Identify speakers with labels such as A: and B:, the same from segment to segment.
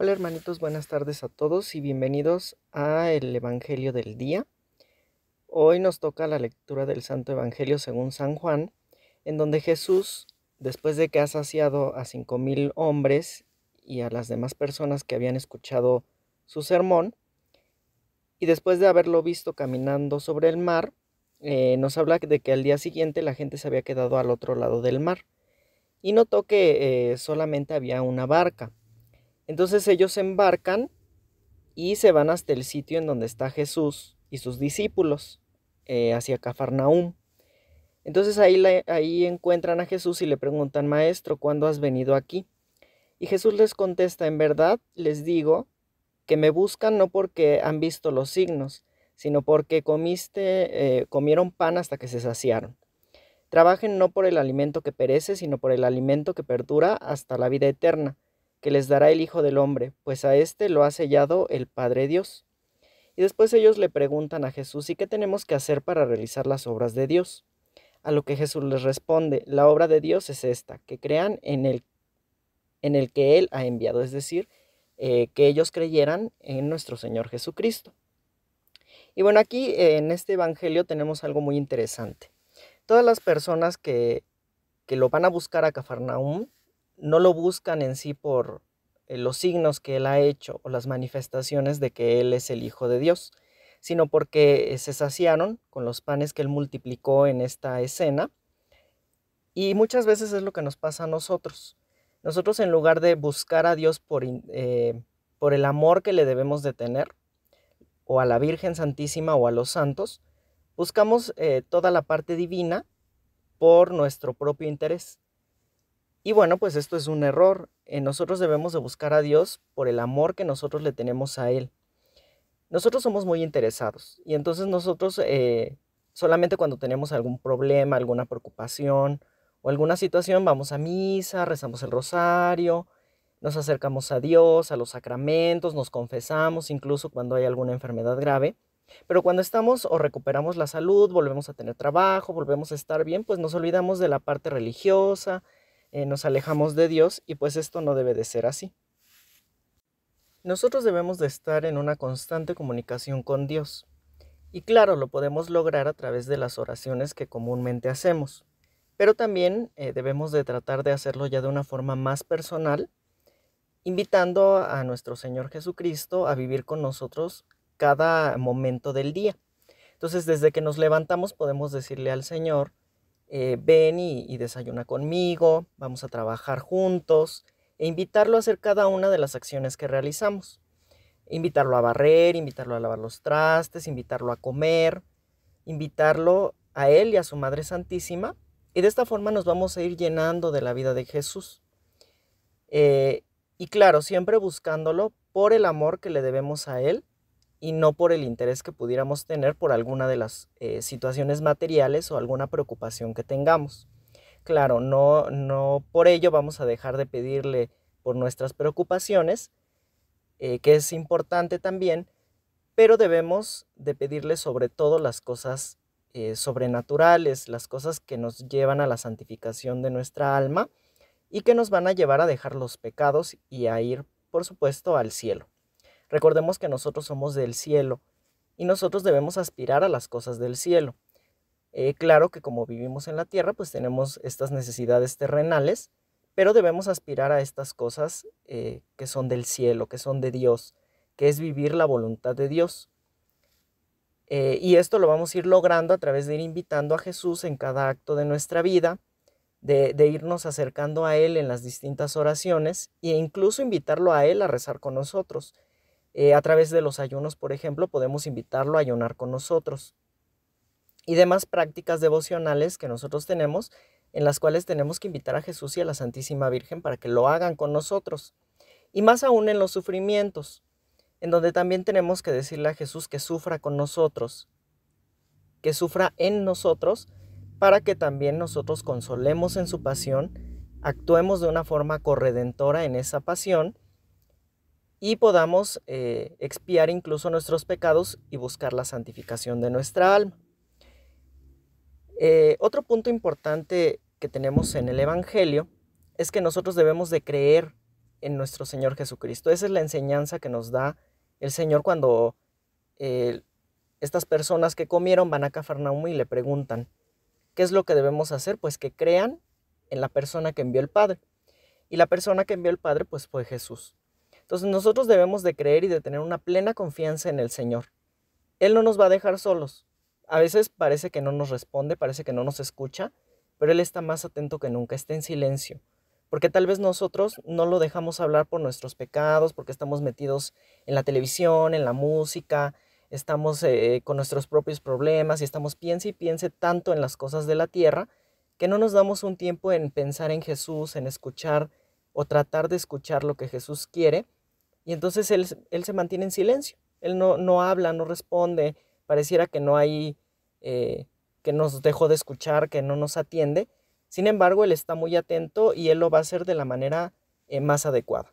A: Hola hermanitos, buenas tardes a todos y bienvenidos a el Evangelio del Día. Hoy nos toca la lectura del Santo Evangelio según San Juan, en donde Jesús, después de que ha saciado a cinco mil hombres y a las demás personas que habían escuchado su sermón, y después de haberlo visto caminando sobre el mar, eh, nos habla de que al día siguiente la gente se había quedado al otro lado del mar. Y notó que eh, solamente había una barca entonces ellos embarcan y se van hasta el sitio en donde está Jesús y sus discípulos, eh, hacia Cafarnaúm. Entonces ahí, ahí encuentran a Jesús y le preguntan, Maestro, ¿cuándo has venido aquí? Y Jesús les contesta, en verdad les digo que me buscan no porque han visto los signos, sino porque comiste, eh, comieron pan hasta que se saciaron. Trabajen no por el alimento que perece, sino por el alimento que perdura hasta la vida eterna que les dará el Hijo del Hombre, pues a éste lo ha sellado el Padre Dios. Y después ellos le preguntan a Jesús, ¿y qué tenemos que hacer para realizar las obras de Dios? A lo que Jesús les responde, la obra de Dios es esta, que crean en el, en el que Él ha enviado, es decir, eh, que ellos creyeran en nuestro Señor Jesucristo. Y bueno, aquí eh, en este Evangelio tenemos algo muy interesante. Todas las personas que, que lo van a buscar a Cafarnaum no lo buscan en sí por eh, los signos que él ha hecho o las manifestaciones de que él es el Hijo de Dios, sino porque eh, se saciaron con los panes que él multiplicó en esta escena. Y muchas veces es lo que nos pasa a nosotros. Nosotros en lugar de buscar a Dios por, eh, el amor que le debemos de tener, o a la Virgen Santísima o a los santos, buscamos toda la parte divina por nuestro propio interés. Y bueno, pues esto es un error. Eh, nosotros debemos de buscar a Dios por el amor que nosotros le tenemos a Él. Nosotros somos muy interesados y entonces nosotros eh, solamente cuando tenemos algún problema, alguna preocupación o alguna situación, vamos a misa, rezamos el rosario, nos acercamos a Dios, a los sacramentos, nos confesamos, incluso cuando hay alguna enfermedad grave. Pero cuando estamos o recuperamos la salud, volvemos a tener trabajo, volvemos a estar bien, pues nos olvidamos de la parte religiosa, eh, nos alejamos de Dios y pues esto no debe de ser así. Nosotros debemos de estar en una constante comunicación con Dios. Y claro, lo podemos lograr a través de las oraciones que comúnmente hacemos, pero también eh, debemos de tratar de hacerlo ya de una forma más personal, invitando a nuestro Señor Jesucristo a vivir con nosotros cada momento del día. Entonces, desde que nos levantamos podemos decirle al Señor, eh, ven y, desayuna conmigo, vamos a trabajar juntos, e invitarlo a hacer cada una de las acciones que realizamos. Invitarlo a barrer, invitarlo a lavar los trastes, invitarlo a comer, invitarlo a él y a su Madre Santísima. Y de esta forma nos vamos a ir llenando de la vida de Jesús. Eh, y claro, siempre buscándolo por el amor que le debemos a Él y no por el interés que pudiéramos tener por alguna de las eh, situaciones materiales o alguna preocupación que tengamos. Claro, no, no por ello vamos a dejar de pedirle por nuestras preocupaciones, eh, que es importante también, pero debemos de pedirle sobre todo las cosas eh, sobrenaturales, las cosas que nos llevan a la santificación de nuestra alma y que nos van a llevar a dejar los pecados y a ir, por supuesto, al cielo. Recordemos que nosotros somos del cielo y nosotros debemos aspirar a las cosas del cielo. Eh, claro que como vivimos en la tierra, pues tenemos estas necesidades terrenales, pero debemos aspirar a estas cosas eh, que son del cielo, que son de Dios, que es vivir la voluntad de Dios. Eh, y esto lo vamos a ir logrando a través de ir invitando a Jesús en cada acto de nuestra vida, de, de, irnos acercando a Él en las distintas oraciones e incluso invitarlo a Él a rezar con nosotros. Eh, a través de los ayunos, por ejemplo, podemos invitarlo a ayunar con nosotros. Y demás prácticas devocionales que nosotros tenemos, en las cuales tenemos que invitar a Jesús y a la Santísima Virgen para que lo hagan con nosotros. Y más aún en los sufrimientos, en donde también tenemos que decirle a Jesús que sufra con nosotros, que sufra en nosotros, para que también nosotros consolemos en su pasión, actuemos de una forma corredentora en esa pasión y podamos eh, expiar incluso nuestros pecados y buscar la santificación de nuestra alma. Eh, otro punto importante que tenemos en el Evangelio es que nosotros debemos de creer en nuestro Señor Jesucristo. Esa es la enseñanza que nos da el Señor cuando eh, estas personas que comieron van a Cafarnaum y le preguntan, ¿qué es lo que debemos hacer? Pues que crean en la persona que envió el Padre. Y la persona que envió el Padre, pues fue Jesús. Entonces nosotros debemos de creer y de tener una plena confianza en el Señor. Él no nos va a dejar solos. A veces parece que no nos responde, parece que no nos escucha, pero Él está más atento que nunca, está en silencio. Porque tal vez nosotros no lo dejamos hablar por nuestros pecados, porque estamos metidos en la televisión, en la música, estamos eh, con nuestros propios problemas y estamos piense y piense tanto en las cosas de la tierra que no nos damos un tiempo en pensar en Jesús, en escuchar o tratar de escuchar lo que Jesús quiere y entonces él, se mantiene en silencio, él no, habla, no responde, pareciera que no hay, eh, que nos dejó de escuchar, que no nos atiende. Sin embargo, él está muy atento y él lo va a hacer de la manera eh, más adecuada.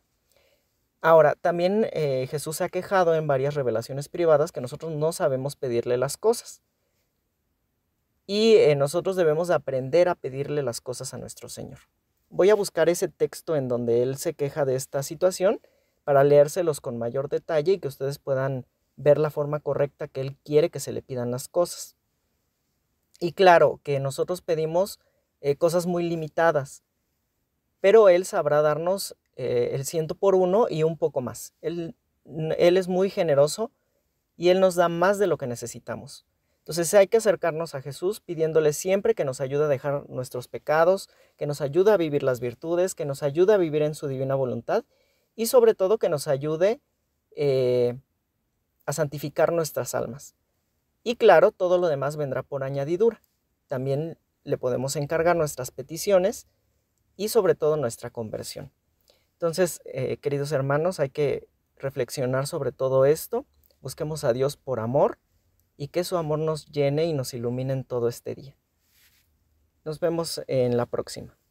A: Ahora, también eh, Jesús se ha quejado en varias revelaciones privadas que nosotros no sabemos pedirle las cosas. Y nosotros debemos aprender a pedirle las cosas a nuestro Señor. Voy a buscar ese texto en donde él se queja de esta situación para leérselos con mayor detalle y que ustedes puedan ver la forma correcta que él quiere que se le pidan las cosas. Y claro que nosotros pedimos eh, cosas muy limitadas, pero él sabrá darnos eh, el ciento por uno y un poco más. Él, él es muy generoso y él nos da más de lo que necesitamos. Entonces hay que acercarnos a Jesús pidiéndole siempre que nos ayude a dejar nuestros pecados, que nos ayude a vivir las virtudes, que nos ayude a vivir en su divina voluntad y sobre todo que nos ayude eh, a santificar nuestras almas. Y claro, todo lo demás vendrá por añadidura. También le podemos encargar nuestras peticiones y sobre todo nuestra conversión. Entonces, eh, queridos hermanos, hay que reflexionar sobre todo esto. Busquemos a Dios por amor y que su amor nos llene y nos ilumine en todo este día. Nos vemos en la próxima.